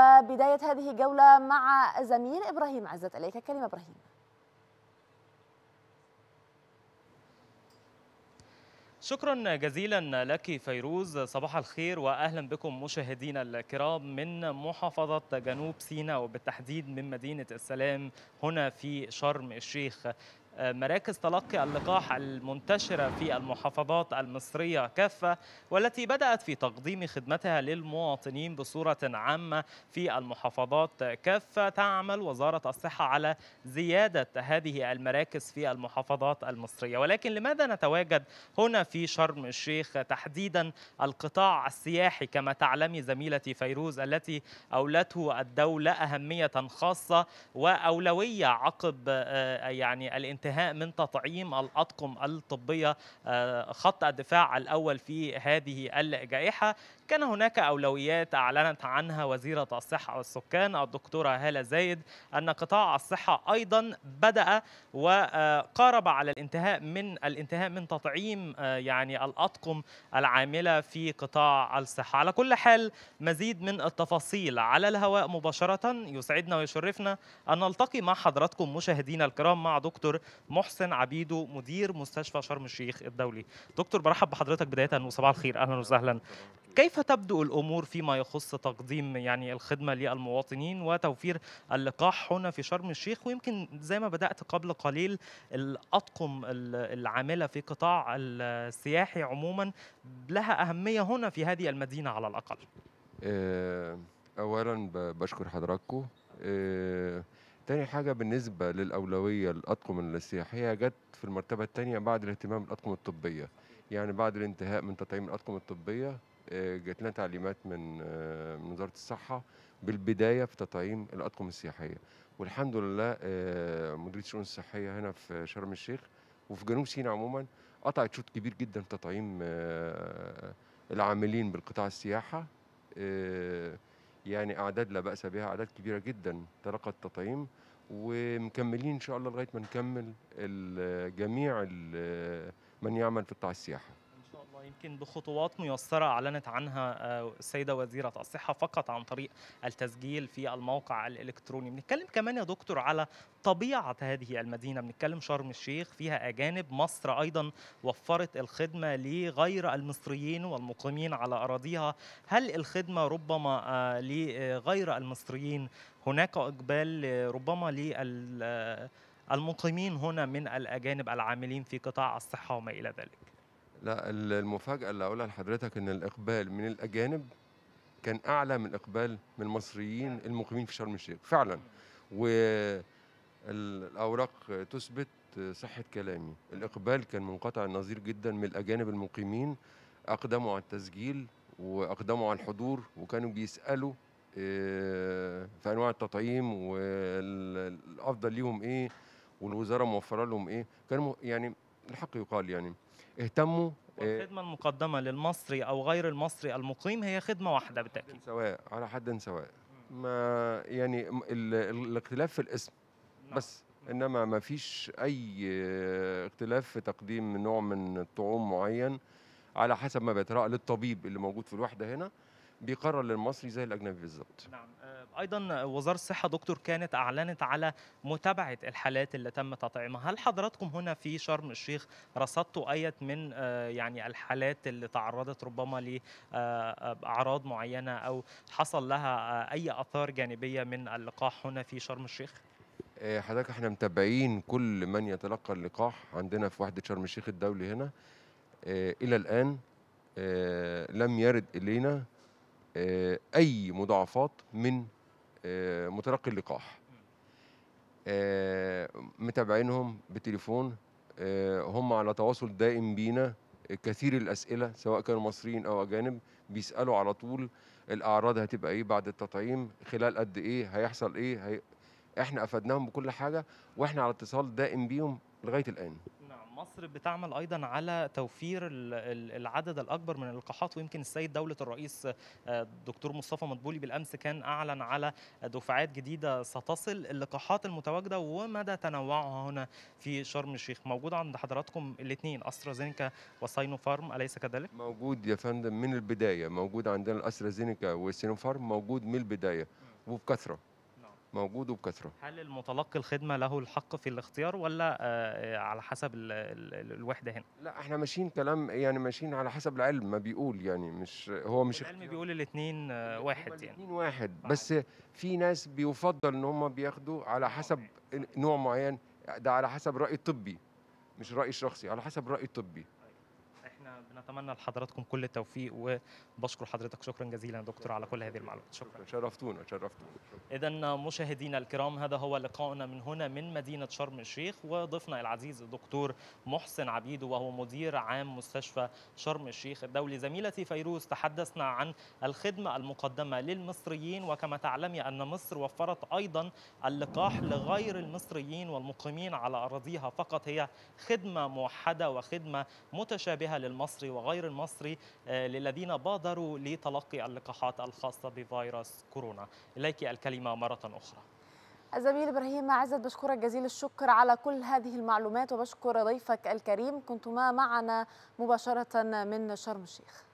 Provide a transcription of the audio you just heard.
بداية هذه الجولة مع زميل إبراهيم عزت إليك كلمة إبراهيم شكرا جزيلا لك فيروز صباح الخير واهلا بكم مشاهدينا الكرام من محافظه جنوب سيناء وبالتحديد من مدينه السلام هنا في شرم الشيخ مراكز تلقي اللقاح المنتشرة في المحافظات المصرية كافة والتي بدأت في تقديم خدمتها للمواطنين بصورة عامة في المحافظات كافة تعمل وزارة الصحة على زيادة هذه المراكز في المحافظات المصرية ولكن لماذا نتواجد هنا في شرم الشيخ تحديدا القطاع السياحي كما تعلمي زميلتي فيروز التي أولته الدولة أهمية خاصة وأولوية عقب آه، يعني الانتقال الانتهاء من تطعيم الأطقم الطبية آه، خط الدفاع الأول في هذه الجائحة كان هناك أولويات أعلنت عنها وزيرة الصحة والسكان الدكتورة هالة زايد أن قطاع الصحة أيضا بدأ وقارب على الانتهاء من الانتهاء من تطعيم آه، يعني الأطقم العاملة في قطاع الصحة على كل حال مزيد من التفاصيل على الهواء مباشرة يسعدنا ويشرفنا أن نلتقي مع حضراتكم مشاهدينا الكرام مع دكتور محسن عبيدو مدير مستشفى شرم الشيخ الدولي دكتور برحب بحضرتك بداية وصباح الخير أهلا وسهلا كيف تبدو الأمور فيما يخص تقديم يعني الخدمة للمواطنين وتوفير اللقاح هنا في شرم الشيخ ويمكن زي ما بدأت قبل قليل الأطقم العاملة في قطاع السياحي عموما لها أهمية هنا في هذه المدينة على الأقل آه، أولا بشكر حضراتكم آه، تاني حاجة بالنسبة للأولوية الأطقم السياحية جت في المرتبة الثانية بعد الاهتمام بالأطقم الطبية يعني بعد الانتهاء من تطعيم الأطقم الطبية آه، جات لنا تعليمات من آه، من وزاره الصحه بالبدايه في تطعيم الاطقم السياحيه والحمد لله آه، مديريه الشؤون الصحيه هنا في شرم الشيخ وفي جنوب سيناء عموما قطعت شوط كبير جدا في تطعيم العاملين بالقطاع السياحه يعني اعداد لا باس بها اعداد كبيره جدا تلقت التطعيم ومكملين ان شاء الله لغايه ما نكمل جميع من يعمل في قطاع السياحه يمكن بخطوات ميسرة أعلنت عنها السيدة آه، وزيرة الصحة فقط عن طريق التسجيل في الموقع الإلكتروني بنتكلم كمان يا دكتور على طبيعة هذه المدينة بنتكلم شرم الشيخ فيها أجانب مصر أيضا وفرت الخدمة لغير المصريين والمقيمين على أراضيها هل الخدمة ربما آه، لغير المصريين هناك إقبال ربما للمقيمين آه، هنا من الأجانب العاملين في قطاع الصحة وما إلى ذلك لا المفاجأة اللي أقولها لحضرتك إن الإقبال من الأجانب كان أعلى من الإقبال من المصريين المقيمين في شرم الشيخ فعلا والأوراق تثبت صحة كلامي الإقبال كان منقطع النظير جدا من الأجانب المقيمين أقدموا على التسجيل وأقدموا على الحضور وكانوا بيسألوا آه، في أنواع التطعيم والأفضل ليهم إيه والوزارة موفرة لهم إيه كانوا يعني الحق يقال يعني اهتموا آه، الخدمة المقدمة للمصري أو غير المصري المقيم هي خدمة واحدة بالتأكيد سواء على حد سواء ما يعني الاختلاف في الاسم نعم. بس انما ما فيش اي آه، اختلاف في تقديم نوع من الطعوم معين على حسب ما بيتراءى للطبيب اللي موجود في الوحده هنا بيقرر للمصري زي الاجنبي بالظبط نعم آه، ايضا وزاره الصحه دكتور كانت اعلنت على متابعه الحالات اللي تم تطعيمها هل حضراتكم هنا في شرم الشيخ رصدتوا اي من آه، يعني الحالات اللي تعرضت ربما لاعراض آه، معينه او حصل لها اي اثار جانبيه من اللقاح هنا في شرم الشيخ حضرتك احنا متابعين كل من يتلقى اللقاح عندنا في وحده شرم الشيخ الدولي هنا الى الان لم يرد الينا آه، اي مضاعفات من آه، متلقي اللقاح آه، متابعينهم بتليفون هم على تواصل دائم بينا كثير الاسئله سواء كانوا مصريين او اجانب بيسالوا على طول الاعراض هتبقى ايه بعد التطعيم خلال قد ايه هيحصل ايه هي... احنا افدناهم بكل حاجه واحنا على اتصال دائم بيهم لغايه الان مصر بتعمل ايضا على توفير العدد الاكبر من اللقاحات ويمكن السيد دوله الرئيس الدكتور آه، مصطفى مدبولي بالامس كان اعلن على دفعات جديده ستصل اللقاحات المتواجده ومدى تنوعها هنا في شرم الشيخ موجود عند حضراتكم الاثنين استرازينيكا وساينوفارم اليس كذلك موجود يا فندم من البدايه موجود عندنا الاسترازينيكا وسينوفارم موجود من البدايه وبكثره موجود وبكثره هل المتلقي الخدمه له الحق في الاختيار ولا آه، آه، على حسب الوحده هنا لا احنا ماشيين كلام يعني ماشيين على حسب العلم ما بيقول يعني مش هو مش العلم بيقول الاثنين آه، واحد يعني الاثنين واحد بس في ناس بيفضل ان هم بياخدوا على حسب نوع معين ده على حسب راي طبي مش راي شخصي على حسب راي طبي نتمنى لحضراتكم كل التوفيق وبشكر حضرتك شكرا جزيلا دكتور على كل هذه المعلومات شكرا شرفتونا شرفتونا اذا مشاهدينا الكرام هذا هو لقاؤنا من هنا من مدينه شرم الشيخ وضيفنا العزيز الدكتور محسن عبيد وهو مدير عام مستشفى شرم الشيخ الدولي زميلتي فيروز تحدثنا عن الخدمه المقدمه للمصريين وكما تعلمي ان مصر وفرت ايضا اللقاح لغير المصريين والمقيمين على اراضيها فقط هي خدمه موحده وخدمه متشابهه للمصري المصري وغير المصري آه، للذين بادروا لتلقي اللقاحات الخاصة بفيروس كورونا إليك الكلمة مرة أخرى الزميل إبراهيم عزت بشكرك جزيل الشكر على كل هذه المعلومات وبشكر ضيفك الكريم كنتما معنا مباشرة من شرم الشيخ